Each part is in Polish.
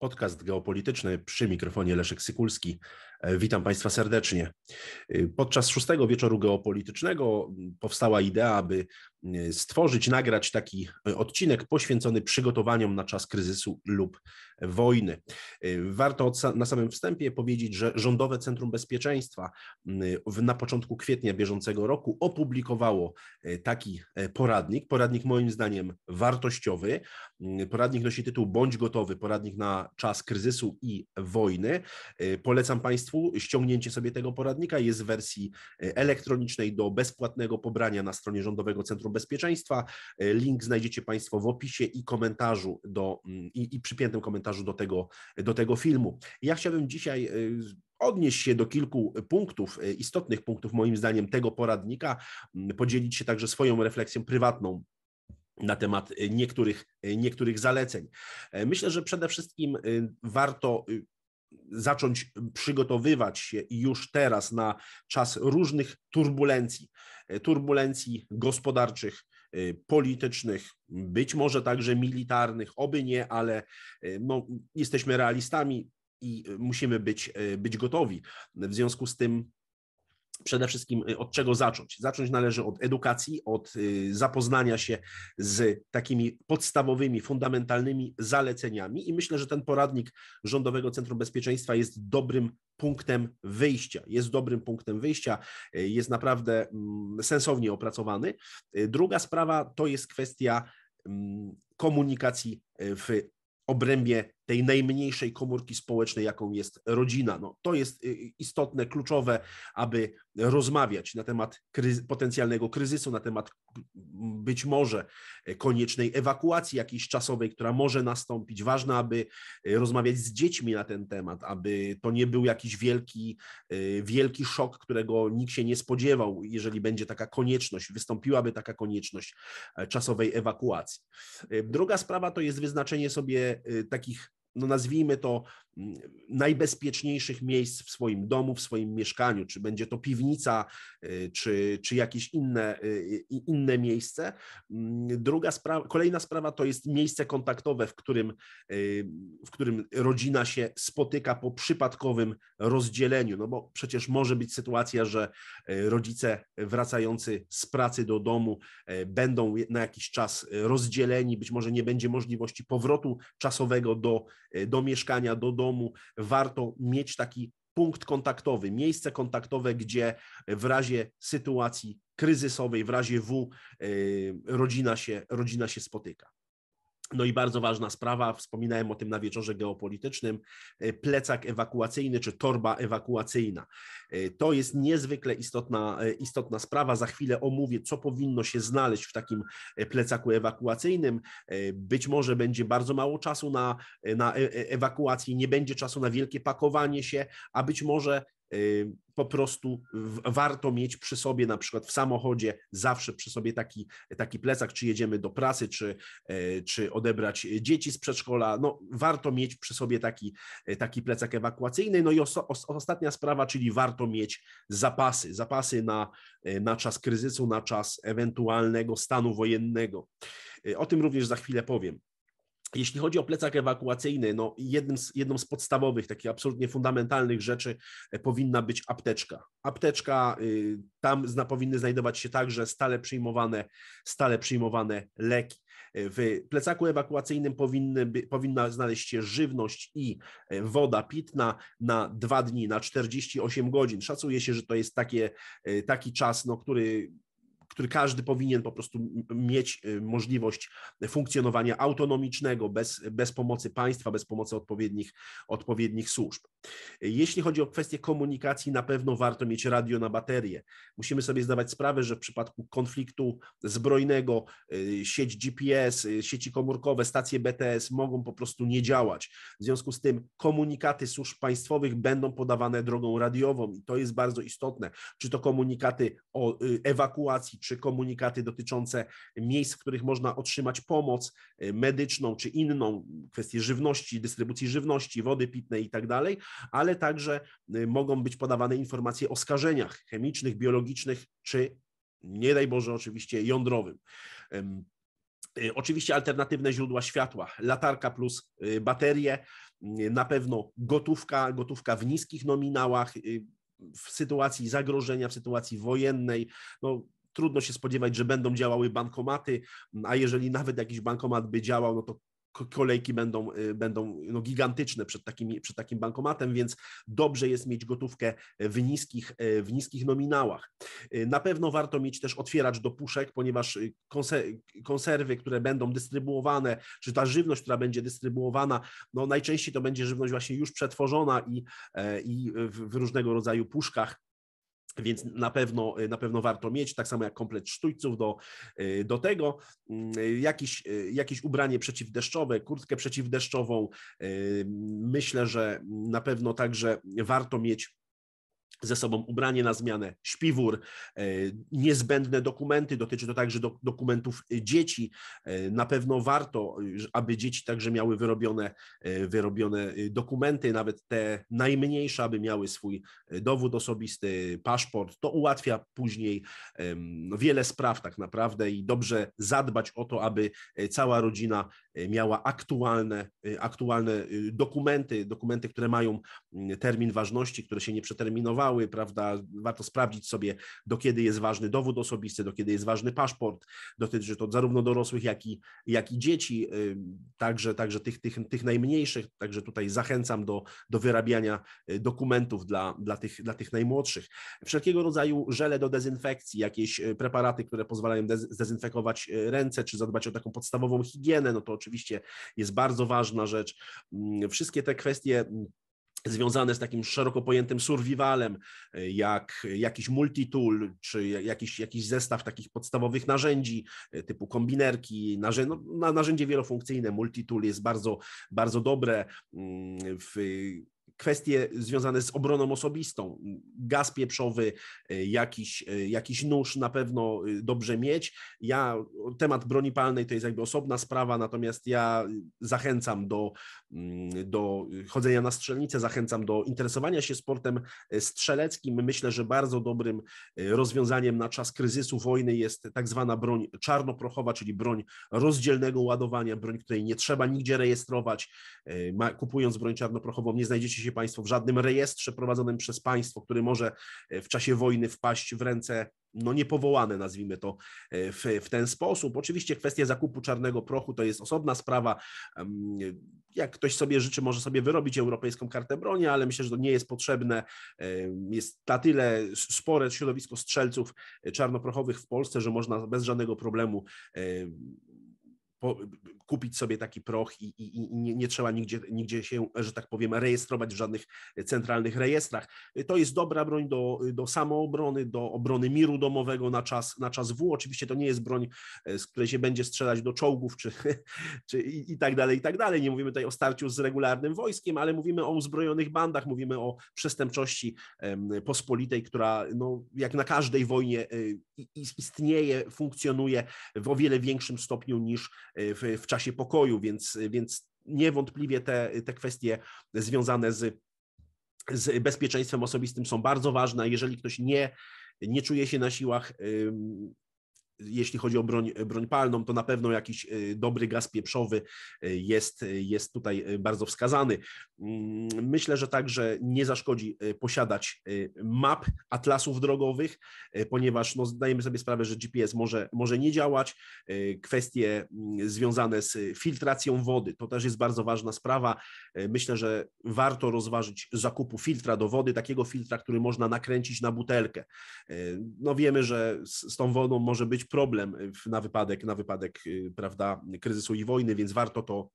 Podcast geopolityczny przy mikrofonie Leszek Sykulski. E, witam Państwa serdecznie. E, podczas szóstego wieczoru geopolitycznego powstała idea, aby stworzyć, nagrać taki e, odcinek poświęcony przygotowaniom na czas kryzysu lub wojny. Y, warto na samym wstępie powiedzieć, że Rządowe Centrum Bezpieczeństwa y, na początku kwietnia bieżącego roku opublikowało y, taki e, poradnik. Poradnik moim zdaniem wartościowy. Poradnik nosi tytuł Bądź gotowy, poradnik na czas kryzysu i wojny. Polecam Państwu ściągnięcie sobie tego poradnika. Jest w wersji e, elektronicznej do bezpłatnego pobrania na stronie Rządowego Centrum Bezpieczeństwa. Link znajdziecie Państwo w opisie i komentarzu do, mm, i, i przypiętym komentarzu komentarzu do tego, do tego filmu. Ja chciałbym dzisiaj y, odnieść się do kilku punktów, y, istotnych punktów moim zdaniem tego poradnika, podzielić się także swoją refleksją prywatną na temat y, niektórych, niektórych zaleceń. E, myślę, że przede wszystkim warto zacząć przygotowywać się już teraz na czas różnych turbulencji, e, turbulencji gospodarczych, Y, politycznych, być może także militarnych, oby nie, ale y, no, jesteśmy realistami i y, musimy być, być gotowi. W związku z tym przede wszystkim y, od czego zacząć? Zacząć należy od edukacji, od y, zapoznania się z takimi podstawowymi, fundamentalnymi zaleceniami i myślę, że ten poradnik Rządowego Centrum Bezpieczeństwa jest dobrym punktem wyjścia. Jest dobrym punktem wyjścia, y, jest naprawdę mm, sensownie opracowany. Druga sprawa to jest kwestia mm, komunikacji w obrębie tej najmniejszej komórki społecznej, jaką jest rodzina. No, to jest y, y, istotne, kluczowe, aby rozmawiać na temat potencjalnego kryzysu, na temat być może e, koniecznej ewakuacji jakiejś czasowej, która może nastąpić. Ważne, aby y, rozmawiać z dziećmi na ten temat, aby to nie był jakiś wielki, wielki szok, którego nikt się nie spodziewał, jeżeli będzie taka konieczność, wystąpiłaby taka konieczność e, czasowej ewakuacji. E, druga sprawa to jest wyznaczenie sobie takich no nazwijmy to najbezpieczniejszych miejsc w swoim domu, w swoim mieszkaniu, czy będzie to piwnica, y, czy, czy jakieś inne, y, inne miejsce. Druga sprawa, kolejna sprawa to jest miejsce kontaktowe, w którym, y, w którym rodzina się spotyka po przypadkowym rozdzieleniu, no bo przecież może być sytuacja, że rodzice wracający z pracy do domu będą na jakiś czas rozdzieleni, być może nie będzie możliwości powrotu czasowego do, do mieszkania, do domu warto mieć taki punkt kontaktowy, miejsce kontaktowe, gdzie w razie sytuacji kryzysowej, w razie W y, rodzina się, rodzina się spotyka. No i bardzo ważna sprawa, wspominałem o tym na wieczorze geopolitycznym, e, plecak ewakuacyjny czy torba ewakuacyjna. E, to jest niezwykle istotna, e, istotna sprawa. Za chwilę omówię, co powinno się znaleźć w takim plecaku ewakuacyjnym. Być może będzie bardzo mało czasu na, na ewakuację, nie będzie czasu na wielkie pakowanie się, a być może Y, po prostu warto mieć przy sobie, na przykład w samochodzie, zawsze przy sobie taki, taki plecak, czy jedziemy do pracy, czy, y, czy odebrać dzieci z przedszkola. No, warto mieć przy sobie taki, y, taki plecak ewakuacyjny. No i oso, ostatnia sprawa, czyli warto mieć zapasy, zapasy na, na czas kryzysu, na czas ewentualnego stanu wojennego. O tym również za chwilę powiem. Jeśli chodzi o plecak ewakuacyjny, no jednym z, jedną z podstawowych, takich absolutnie fundamentalnych rzeczy e, powinna być apteczka. Apteczka, y, tam zna, powinny znajdować się także stale przyjmowane, stale przyjmowane leki. E, w plecaku ewakuacyjnym powinny, powinna znaleźć się żywność i e, woda pitna na dwa dni, na 48 godzin. Szacuje się, że to jest takie, taki czas, no, który który każdy powinien po prostu mieć y, możliwość funkcjonowania autonomicznego, bez, bez pomocy państwa, bez pomocy odpowiednich, odpowiednich służb. Jeśli chodzi o kwestię komunikacji, na pewno warto mieć radio na baterię. Musimy sobie zdawać sprawę, że w przypadku konfliktu zbrojnego y, sieć GPS, y, sieci komórkowe, stacje BTS mogą po prostu nie działać. W związku z tym komunikaty służb państwowych będą podawane drogą radiową i to jest bardzo istotne. Czy to komunikaty o y, ewakuacji, czy komunikaty dotyczące miejsc, w których można otrzymać pomoc medyczną czy inną, kwestie żywności, dystrybucji żywności, wody pitnej i tak dalej ale także y, mogą być podawane informacje o skażeniach chemicznych, biologicznych czy nie daj Boże, oczywiście jądrowym. Y, oczywiście alternatywne źródła światła, latarka plus y, baterie, na pewno gotówka, gotówka w niskich nominałach, w sytuacji zagrożenia, w sytuacji wojennej. No, trudno się spodziewać, że będą działały bankomaty, a jeżeli nawet jakiś bankomat by działał, no to kolejki będą, y, będą no, gigantyczne przed, takimi, przed takim bankomatem, więc dobrze jest mieć gotówkę w niskich, y, w niskich nominałach. Y, na pewno warto mieć też otwieracz do puszek, ponieważ konserwy, które będą dystrybuowane, czy ta żywność, która będzie dystrybuowana, no najczęściej to będzie żywność właśnie już przetworzona i, e, i w różnego rodzaju puszkach więc na pewno, y, na pewno warto mieć, tak samo jak komplet sztućców do, y, do tego, mm, y, jakieś, jakieś ubranie przeciwdeszczowe, kurtkę przeciwdeszczową. Myślę, że na pewno także warto mieć ze sobą ubranie na zmianę, śpiwór, e, niezbędne dokumenty, dotyczy to także do, dokumentów e, dzieci. E, na pewno warto, aby dzieci także miały wyrobione, wyrobione dokumenty, nawet te najmniejsze, aby miały swój dowód osobisty, paszport. To ułatwia później no, wiele spraw tak naprawdę i dobrze zadbać o to, aby cała rodzina Y, miała aktualne, y, aktualne y, dokumenty, dokumenty, które mają mm, termin ważności, które się nie przeterminowały, prawda? Warto sprawdzić sobie, do kiedy jest ważny dowód osobisty, do kiedy jest ważny paszport. Dotyczy to zarówno dorosłych, jak i, jak i dzieci, także, także tych, tych, tych najmniejszych. Także tutaj zachęcam do, do wyrabiania dokumentów dla, dla, tych, dla tych najmłodszych. Wszelkiego rodzaju żele do dezynfekcji, jakieś preparaty, które pozwalają dezynfekować ręce, czy zadbać o taką podstawową higienę, no to oczywiście jest bardzo ważna rzecz. Mm, wszystkie te kwestie mm, związane z takim szeroko pojętym survivalem, y, jak jakiś multitool, czy jakiś, jakiś zestaw takich podstawowych narzędzi, y, typu kombinerki, no, narzędzie wielofunkcyjne, multitool jest bardzo, bardzo dobre mm, w kwestie związane z obroną osobistą. Gaz pieprzowy, e, jakiś, e, jakiś nóż na pewno e, dobrze mieć. Ja, temat broni palnej to jest jakby osobna sprawa, natomiast ja zachęcam do, mm, do chodzenia na strzelnicę, zachęcam do interesowania się sportem strzeleckim. Myślę, że bardzo dobrym rozwiązaniem na czas kryzysu wojny jest tak zwana broń czarnoprochowa, czyli broń rozdzielnego ładowania, broń, której nie trzeba nigdzie rejestrować. Kupując broń czarnoprochową nie znajdziecie się znajdziecie Państwo w żadnym rejestrze prowadzonym przez państwo, który może e, w czasie wojny wpaść w ręce no niepowołane, nazwijmy to e, w, w ten sposób. Oczywiście kwestia zakupu czarnego prochu to jest osobna sprawa. Jak ktoś sobie życzy, może sobie wyrobić europejską kartę broni, ale myślę, że to nie jest potrzebne. E, jest na tyle spore środowisko strzelców czarnoprochowych w Polsce, że można bez żadnego problemu po, kupić sobie taki proch i, i, i nie, nie, trzeba nigdzie, nigdzie się, że tak powiem, rejestrować w żadnych centralnych rejestrach. To jest dobra broń do, do samoobrony, do obrony miru domowego na czas, na czas W. Oczywiście to nie jest broń, e, z której się będzie strzelać do czołgów czy, czy i, i tak dalej, i tak dalej. Nie mówimy tutaj o starciu z regularnym wojskiem, ale mówimy o uzbrojonych bandach, mówimy o przestępczości pospolitej, która no, jak na każdej wojnie e, istnieje, funkcjonuje w o wiele większym stopniu niż w, w czasie pokoju, więc, więc niewątpliwie te, te kwestie związane z, z bezpieczeństwem osobistym są bardzo ważne. Jeżeli ktoś nie, nie czuje się na siłach, jeśli chodzi o broń, broń palną, to na pewno jakiś y, dobry gaz pieprzowy y, jest, y, jest tutaj bardzo wskazany. Mm, myślę, że także nie zaszkodzi posiadać map, atlasów drogowych, ponieważ no, zdajemy sobie sprawę, że GPS może, może nie działać. Kwestie mm, związane z filtracją wody to też jest bardzo ważna sprawa. Myślę, że warto rozważyć zakupu filtra do wody, takiego filtra, który można nakręcić na butelkę. No wiemy, że z, z tą wodą może być problem y, na wypadek, na wypadek y, prawda, kryzysu i wojny, więc warto to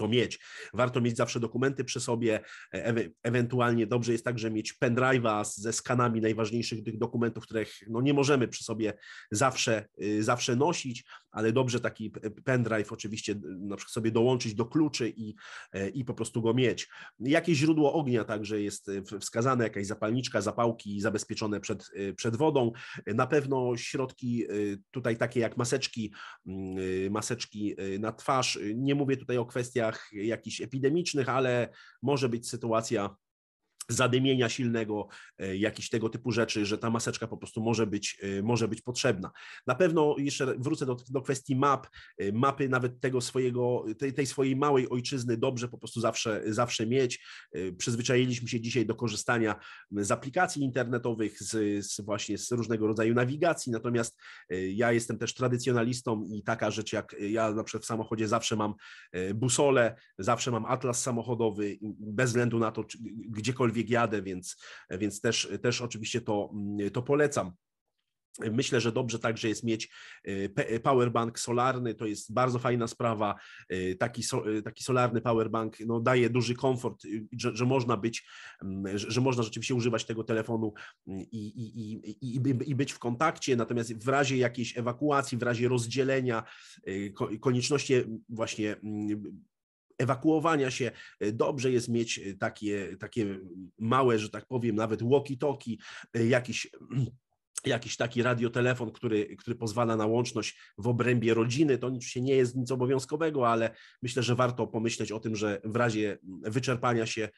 to mieć. Warto mieć zawsze dokumenty przy sobie, e, ewentualnie dobrze jest także mieć pendrive'a ze skanami najważniejszych tych dokumentów, których no, nie możemy przy sobie zawsze, y, zawsze nosić, ale dobrze taki pendrive oczywiście y, na przykład sobie dołączyć do kluczy i, e, i po prostu go mieć. Jakieś źródło ognia także jest y, wskazane, jakaś zapalniczka, zapałki zabezpieczone przed, przed wodą. E, na pewno środki tutaj takie jak maseczki, mm, maseczki na twarz. Nie mówię tutaj o kwestiach jakichś epidemicznych, ale może być sytuacja zadymienia silnego, e, jakichś tego typu rzeczy, że ta maseczka po prostu może być, e, może być potrzebna. Na pewno jeszcze wrócę do, do kwestii map, e, mapy nawet tego swojego, tej, tej swojej małej ojczyzny dobrze po prostu zawsze, zawsze mieć. Przyzwyczailiśmy się dzisiaj do korzystania z aplikacji internetowych, z, z właśnie z różnego rodzaju nawigacji, natomiast ja jestem też tradycjonalistą i taka rzecz jak ja na przykład w samochodzie zawsze mam busolę, zawsze mam atlas samochodowy, bez względu na to, czy, gdziekolwiek gdziekolwiek jadę, więc, więc też, też oczywiście to, mm, to polecam. Myślę, że dobrze także jest mieć y, powerbank solarny, to jest bardzo fajna sprawa. Y, taki, so, y, taki solarny powerbank no, daje duży komfort, że, że, można być, mm, że można rzeczywiście używać tego telefonu mm, i, i, i, i, być w kontakcie, natomiast w razie jakiejś ewakuacji, w razie rozdzielenia, konieczności właśnie ewakuowania się. E, dobrze jest mieć e, takie, takie małe, że tak powiem, nawet walkie-talkie, e, jakiś jakiś taki radiotelefon, który, który pozwala na łączność w obrębie rodziny. To oczywiście nie jest nic obowiązkowego, ale myślę, że warto pomyśleć o tym, że w razie wyczerpania się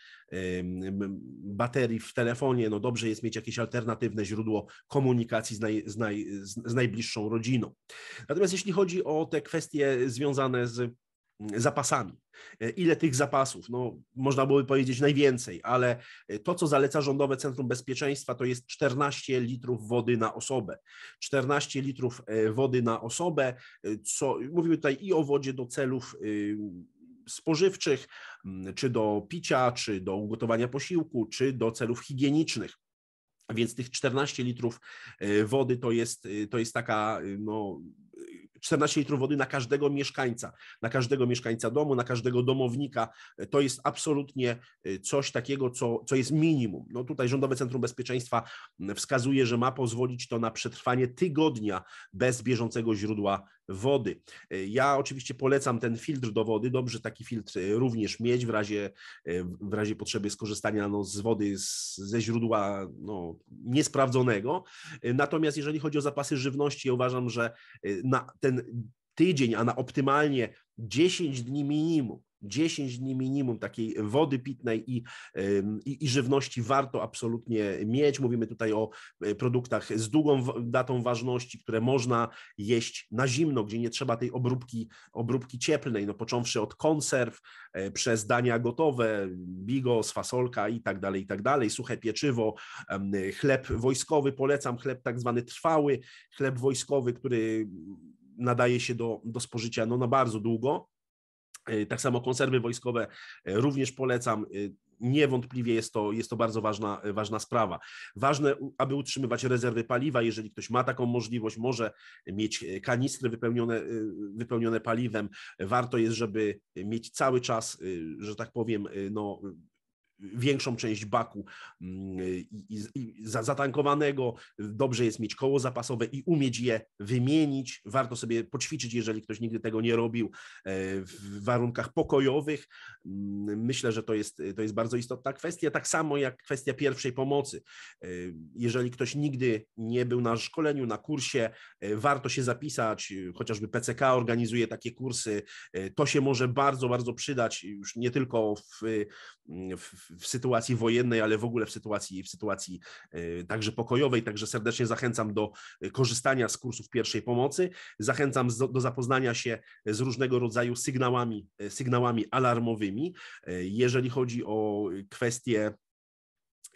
baterii w telefonie, no dobrze jest mieć jakieś alternatywne źródło komunikacji z, naj, z, naj, z najbliższą rodziną. Natomiast jeśli chodzi o te kwestie związane z zapasami. E, ile tych zapasów? No, można byłoby powiedzieć najwięcej, ale e, to, co zaleca Rządowe Centrum Bezpieczeństwa, to jest 14 litrów wody na osobę. 14 litrów e, wody na osobę, co mówimy tutaj i o wodzie do celów y, spożywczych, czy do picia, czy do ugotowania posiłku, czy do celów higienicznych. Więc tych 14 litrów wody to jest, y, to jest taka y, no, 14 litrów wody na każdego mieszkańca, na każdego mieszkańca domu, na każdego domownika. To jest absolutnie e, coś takiego, co, co jest minimum. No tutaj Rządowe Centrum Bezpieczeństwa wskazuje, że ma pozwolić to na przetrwanie tygodnia bez bieżącego źródła wody. E, ja oczywiście polecam ten filtr do wody. Dobrze taki filtr e, również mieć w razie, e, w razie potrzeby skorzystania no, z wody z, ze źródła no, niesprawdzonego. Natomiast jeżeli chodzi o zapasy żywności, ja uważam, że na ten tydzień, a na optymalnie 10 dni minimum 10 dni minimum takiej wody pitnej i, i, i, żywności warto absolutnie mieć. Mówimy tutaj o e, produktach z długą datą ważności, które można jeść na zimno, gdzie nie trzeba tej obróbki, obróbki cieplnej, no począwszy od konserw, e, przez dania gotowe, bigos, fasolka i tak dalej, i tak dalej, suche pieczywo, chleb wojskowy, polecam chleb tak zwany trwały, chleb wojskowy, który nadaje się do, do spożycia no, na bardzo długo. E, tak samo konserwy wojskowe e, również polecam. E, niewątpliwie jest to, jest to bardzo ważna, ważna sprawa. Ważne, aby utrzymywać rezerwy paliwa. Jeżeli ktoś ma taką możliwość, może mieć kanistry wypełnione, wypełnione paliwem. Warto jest, żeby mieć cały czas, że tak powiem, no, większą część baku mm, i, i, zatankowanego. Dobrze jest mieć koło zapasowe i umieć je wymienić. Warto sobie poćwiczyć, jeżeli ktoś nigdy tego nie robił, e, w warunkach pokojowych. Mm, myślę, że to jest, to jest bardzo istotna kwestia. Tak samo jak kwestia pierwszej pomocy. E, jeżeli ktoś nigdy nie był na szkoleniu, na kursie, e, warto się zapisać. Chociażby PCK organizuje takie kursy. To się może bardzo, bardzo przydać już nie tylko w, w w sytuacji wojennej, ale w ogóle w sytuacji, w sytuacji e, także pokojowej. Także serdecznie zachęcam do e, korzystania z kursów pierwszej pomocy. Zachęcam do zapoznania się z różnego rodzaju sygnałami, e, sygnałami alarmowymi. Jeżeli chodzi o kwestie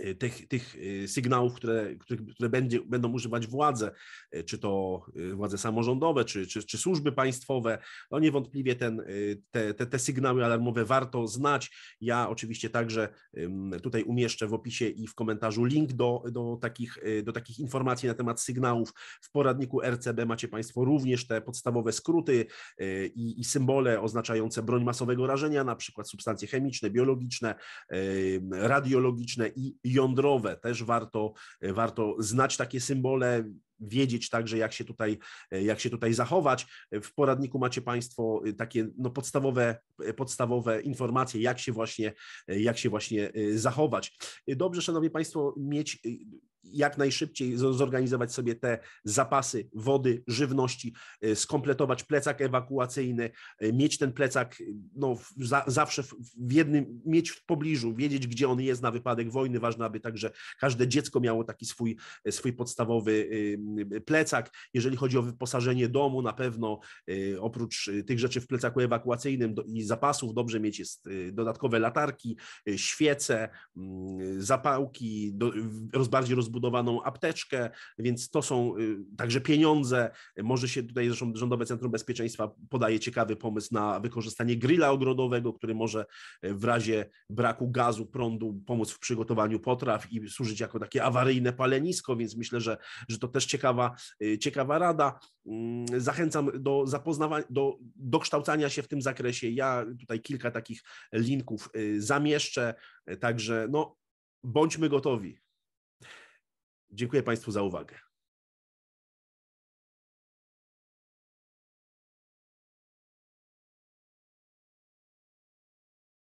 Y, tych, tych y, sygnałów, które, które, które będzie, będą używać władze, y, czy to władze samorządowe, czy, czy, czy służby państwowe. No niewątpliwie ten, te, te, te sygnały alarmowe warto znać. Ja oczywiście także tutaj umieszczę w opisie i w komentarzu link do, do, takich, do takich informacji na temat sygnałów. W poradniku RCB macie Państwo również te podstawowe skróty i, i symbole oznaczające broń masowego rażenia, na przykład substancje chemiczne, biologiczne, radiologiczne i jądrowe. Też warto, e, warto znać takie symbole, wiedzieć także, jak się tutaj, e, jak się tutaj zachować. E, w poradniku macie Państwo e, takie no, podstawowe, podstawowe informacje, jak się, właśnie, jak się właśnie zachować. Dobrze, Szanowni Państwo, mieć jak najszybciej zorganizować sobie te zapasy wody, żywności, skompletować plecak ewakuacyjny, mieć ten plecak no, za, zawsze w, w jednym, mieć w pobliżu, wiedzieć gdzie on jest na wypadek wojny. Ważne, aby także każde dziecko miało taki swój, swój podstawowy Y, plecak, jeżeli chodzi o wyposażenie domu, na pewno y, oprócz y, tych rzeczy w plecaku ewakuacyjnym i zapasów dobrze mieć jest dodatkowe latarki, świece, mm, zapałki, bardziej rozbudowaną apteczkę, więc to są także pieniądze. Może się tutaj zresztą Rządowe Centrum Bezpieczeństwa podaje ciekawy pomysł na wykorzystanie grilla ogrodowego, który może w razie braku gazu, prądu pomóc w przygotowaniu potraw i służyć jako takie awaryjne palenisko, więc myślę, że, że to też ciekawa, y, ciekawa rada. Mm, zachęcam do zapoznawania, do dokształcania się w tym zakresie. Ja tutaj kilka takich linków y, zamieszczę, y, także no, bądźmy gotowi. Dziękuję Państwu za uwagę.